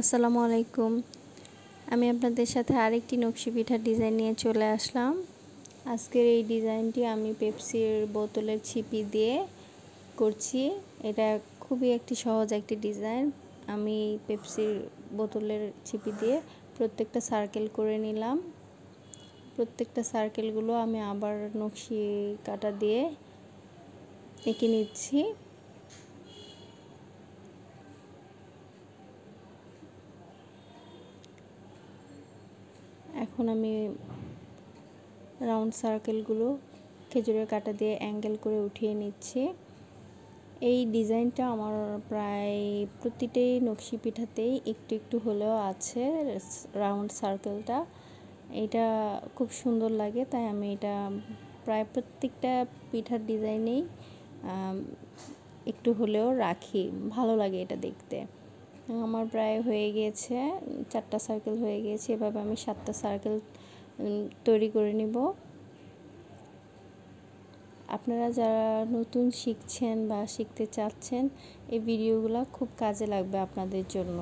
আসসালামু আলাইকুম আমি আপনাদের সাথে আরেকটি নকশি পিঠার ডিজাইন নিয়ে চলে আসলাম আজকের এই ডিজাইনটি আমি পেপসির বোতলের ছিপি দিয়ে করছি এটা খুবই একটি সহজ একটি ডিজাইন আমি পেপসির বোতলের ছিপি দিয়ে প্রত্যেকটা সার্কেল করে নিলাম প্রত্যেকটা সার্কেলগুলো আমি আবার নকশি কাটা দিয়ে এঁকে নিচ্ছি এখন আমি রাউন্ড সার্কেলগুলো খেজুরের কাটা দিয়ে অ্যাঙ্গেল করে উঠিয়ে নিচ্ছি এই ডিজাইনটা আমার প্রায় প্রতিটাই নকশি পিঠাতেই একটু একটু হলেও আছে রাউন্ড সার্কেলটা এটা খুব সুন্দর লাগে তাই আমি এটা প্রায় প্রত্যেকটা পিঠার ডিজাইনেই একটু হলেও রাখি ভালো লাগে এটা দেখতে আমার প্রায় হয়ে গিয়েছে চারটা সার্কেল হয়ে গিয়েছে এভাবে আমি সাতটা সার্কেল তৈরি করে নিব আপনারা যারা নতুন শিখছেন বা শিখতে চাচ্ছেন এই ভিডিওগুলো খুব কাজে লাগবে আপনাদের জন্য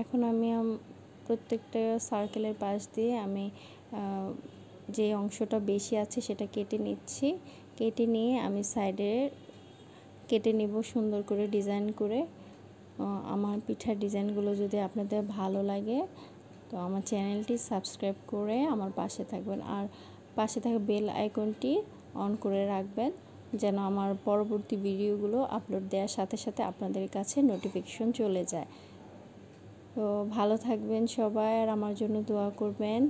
এখন আমি প্রত্যেকটা সার্কেলের পাশ দিয়ে আমি যে অংশটা বেশি আছে সেটা কেটে নিচ্ছি কেটে নিয়ে আমি সাইডে কেটে নেব সুন্দর করে ডিজাইন করে আমার পিঠার ডিজাইনগুলো যদি আপনাদের ভালো লাগে তো আমার চ্যানেলটি সাবস্ক্রাইব করে আমার পাশে থাকবেন আর পাশে থাকা বেল আইকনটি অন করে রাখবেন যেন আমার পরবর্তী ভিডিওগুলো আপলোড দেওয়ার সাথে সাথে আপনাদের কাছে নোটিফিকেশন চলে যায় তো ভালো থাকবেন সবাই আর আমার জন্য দোয়া করবেন